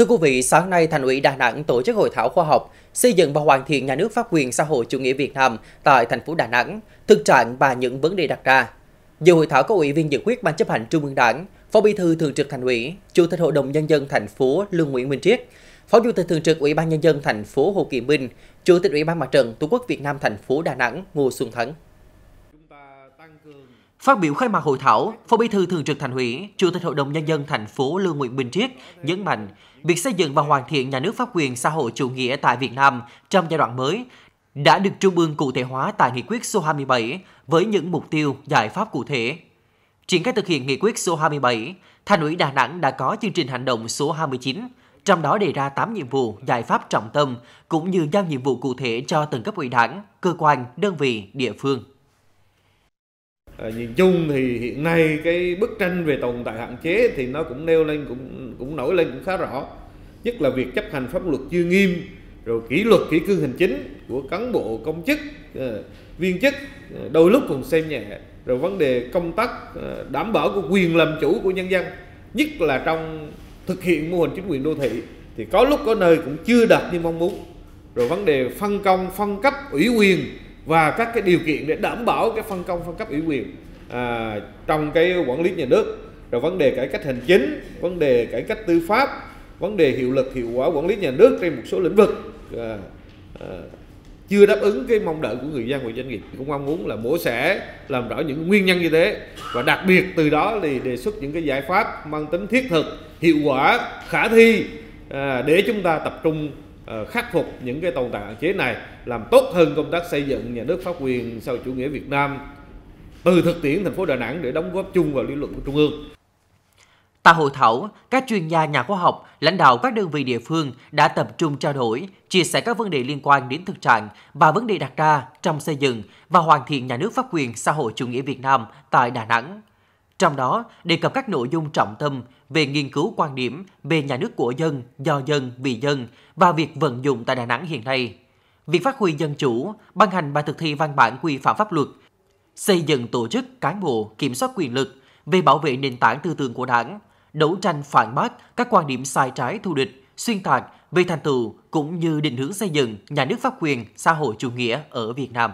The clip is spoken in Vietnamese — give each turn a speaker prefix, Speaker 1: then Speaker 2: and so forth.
Speaker 1: Thưa quý vị, sáng nay Thành ủy Đà Nẵng tổ chức hội thảo khoa học xây dựng và hoàn thiện nhà nước pháp quyền xã hội chủ nghĩa Việt Nam tại thành phố Đà Nẵng, thực trạng và những vấn đề đặt ra. Dự hội thảo có ủy viên dự quyết Ban chấp hành Trung ương Đảng, Phó Bí thư Thường trực Thành ủy, Chủ tịch Hội đồng nhân dân thành phố Lương Nguyễn Minh Triết, Phó Chủ tịch Thường trực Ủy ban nhân dân thành phố Hồ Kỳ Minh, Chủ tịch Ủy ban Mặt trận Tổ quốc Việt Nam thành phố Đà Nẵng Ngô Xuân Thắng. Phát biểu khai mạc hội thảo, Phó Bí thư Thường trực Thành ủy, Chủ tịch Hội đồng nhân dân thành phố Lương Nguyễn Bình Triết nhấn mạnh, việc xây dựng và hoàn thiện nhà nước pháp quyền xã hội chủ nghĩa tại Việt Nam trong giai đoạn mới đã được Trung ương cụ thể hóa tại Nghị quyết số 27 với những mục tiêu, giải pháp cụ thể. Triển khai thực hiện Nghị quyết số 27, Thành ủy Đà Nẵng đã có chương trình hành động số 29, trong đó đề ra 8 nhiệm vụ, giải pháp trọng tâm cũng như giao nhiệm vụ cụ thể cho từng cấp ủy
Speaker 2: đảng, cơ quan, đơn vị, địa phương. Ờ, nhìn chung thì hiện nay cái bức tranh về tồn tại hạn chế thì nó cũng nêu lên cũng cũng nổi lên cũng khá rõ nhất là việc chấp hành pháp luật chưa nghiêm rồi kỷ luật kỷ cương hành chính của cán bộ công chức ờ, viên chức ờ, đôi lúc còn xem nhẹ rồi vấn đề công tác đảm bảo của quyền làm chủ của nhân dân nhất là trong thực hiện mô hình chính quyền đô thị thì có lúc có nơi cũng chưa đạt như mong muốn rồi vấn đề phân công phân cấp ủy quyền và các cái điều kiện để đảm bảo cái phân công phân cấp ủy quyền à, trong cái quản lý nhà nước rồi vấn đề cải cách hành chính vấn đề cải cách tư pháp vấn đề hiệu lực hiệu quả quản lý nhà nước trên một số lĩnh vực à, à, chưa đáp ứng cái mong đợi của người dân và doanh nghiệp cũng mong muốn là bộ sẽ làm rõ những nguyên nhân như thế và đặc biệt từ đó thì đề xuất những cái giải pháp mang tính thiết thực hiệu quả khả thi à, để chúng ta tập trung Ờ, khắc phục những cái tồn tại hạn chế này làm tốt hơn công tác xây dựng nhà nước pháp quyền sau chủ nghĩa Việt Nam từ thực tiễn thành phố Đà Nẵng để đóng góp chung vào lý luận của Trung ương. Tại hội thảo, các chuyên gia nhà khoa học, lãnh
Speaker 1: đạo các đơn vị địa phương đã tập trung trao đổi, chia sẻ các vấn đề liên quan đến thực trạng và vấn đề đặt ra trong xây dựng và hoàn thiện nhà nước pháp quyền xã hội chủ nghĩa Việt Nam tại Đà Nẵng. Trong đó, đề cập các nội dung trọng tâm về nghiên cứu quan điểm về nhà nước của dân, do dân, vì dân và việc vận dụng tại Đà Nẵng hiện nay. Việc phát huy dân chủ, ban hành và thực thi văn bản quy phạm pháp luật, xây dựng tổ chức cán bộ kiểm soát quyền lực về bảo vệ nền tảng tư tưởng của đảng, đấu tranh phản bác các quan điểm sai trái thù địch, xuyên tạc về thành tựu cũng như định hướng xây dựng nhà nước pháp quyền xã hội chủ nghĩa ở Việt Nam.